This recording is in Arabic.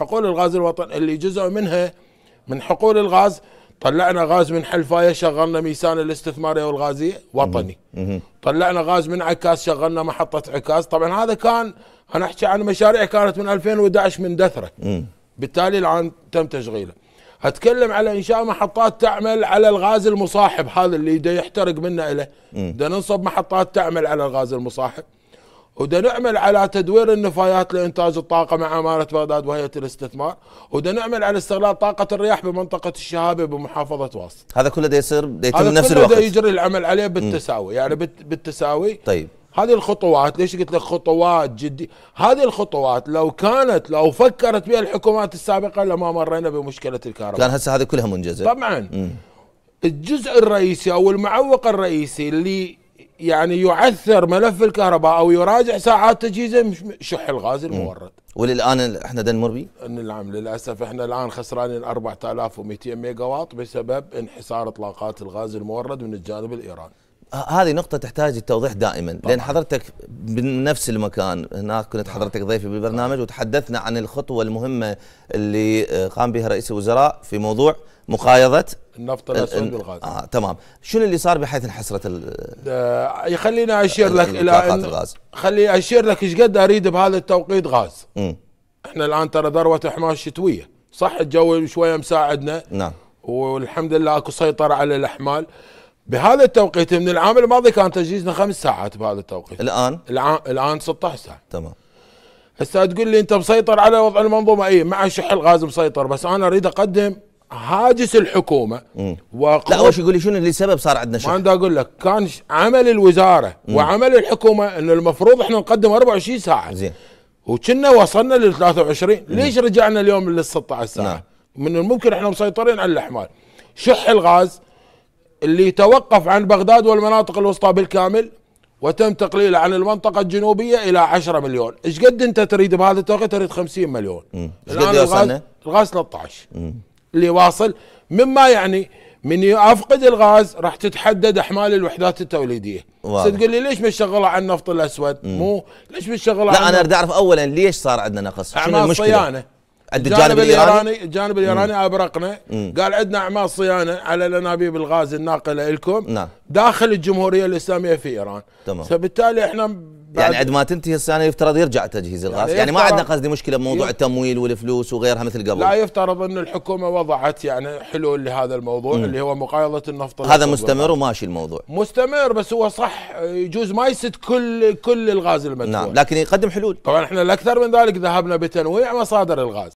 حقول الغاز الوطني اللي جزء منها من حقول الغاز طلعنا غاز من حلفايه شغلنا ميسان الاستثماريه والغازيه وطني طلعنا غاز من عكاز شغلنا محطه عكاز طبعا هذا كان انا احكي عن مشاريع كانت من 2011 من دثره بالتالي الان تم تشغيله هتكلم على انشاء محطات تعمل على الغاز المصاحب هذا اللي يحترق منه له ده ننصب محطات تعمل على الغاز المصاحب وده نعمل على تدوير النفايات لإنتاج الطاقة مع أمارة بغداد وهيئة الاستثمار وده نعمل على استغلال طاقة الرياح بمنطقة الشهابة بمحافظة واسط هذا كله ده يصير دا يتم نفس الوقت هذا يجري العمل عليه بالتساوي يعني بالتساوي طيب هذه الخطوات ليش قلت لك خطوات جدي هذه الخطوات لو كانت لو فكرت بها الحكومات السابقة لما مرينا بمشكلة الكهرباء كان هسه هذه كلها منجزة طبعا مم. الجزء الرئيسي أو المعوق الرئيسي اللي يعني يعثر ملف الكهرباء او يراجع ساعات تجهيزه شح الغاز المورد وللان احنا نمر به؟ نعم للاسف احنا الان خسرانين 4200 ميجا واط بسبب انحسار اطلاقات الغاز المورد من الجانب الايراني. هذه نقطة تحتاج التوضيح دائما طبعا. لأن حضرتك بنفس المكان هناك كنت حضرتك ضيفي بالبرنامج وتحدثنا عن الخطوة المهمة اللي قام بها رئيس الوزراء في موضوع مقايضة النفط الأسود والغاز آه، تمام شنو اللي صار بحيث انحسرت ال آه، خليني أشير لك إلى الغاز خليني أشير لك إيش قد أريد بهذا التوقيت غاز م. احنا الآن ترى ذروة حماس شتوية صح الجو شوية مساعدنا نعم والحمد لله اكو سيطرة على الأحمال بهذا التوقيت من العام الماضي كان تجهيزنا خمس ساعات بهذا التوقيت الان العام الان 16 ساعه تمام هسه تقول لي انت مسيطر على وضع المنظومه اي مع شح الغاز مسيطر بس انا اريد اقدم هاجس الحكومه وقل... لا وش يقول لي شنو اللي سبب صار عندنا شح؟ ما اقول لك كان عمل الوزاره مم. وعمل الحكومه انه المفروض احنا نقدم 24 ساعه زين وكنا وصلنا لل 23 مم. ليش رجعنا اليوم لل 16 ساعه؟ نعم. من الممكن احنا مسيطرين على الاحمال شح الغاز اللي يتوقف عن بغداد والمناطق الوسطى بالكامل وتم تقليله عن المنطقة الجنوبية إلى 10 مليون إيش قد أنت تريد بهذا التوقيت تريد 50 مليون إيش قد الغاز, الغاز 13 مم. اللي واصل مما يعني من أفقد الغاز راح تتحدد احمال الوحدات التوليديه تقول لي ليش مشغله على النفط الاسود مم. مو ليش مشغله لا انا اريد اعرف اولا ليش صار عندنا نقص شنو المشكله صيانه عند الجانب الايراني الجانب الايراني ابرقنا قال عندنا اعمال صيانه على الانابيب الغاز الناقله لكم نعم. داخل الجمهوريه الاسلاميه في ايران تمام فبالتالي احنا يعني عند ما تنتهي الصيانه يفترض يرجع تجهيز الغاز يعني, يعني ما عندنا قصدي مشكله بموضوع يف... التمويل والفلوس وغيرها مثل قبل لا يفترض ان الحكومه وضعت يعني حلول لهذا الموضوع مم. اللي هو مقايضه النفط هذا مستمر وماشي الموضوع مستمر بس هو صح يجوز ما يسد كل كل الغاز المدفوع نعم لكن يقدم حلول طبعا احنا الاكثر من ذلك ذهبنا بتنويع مصادر الغاز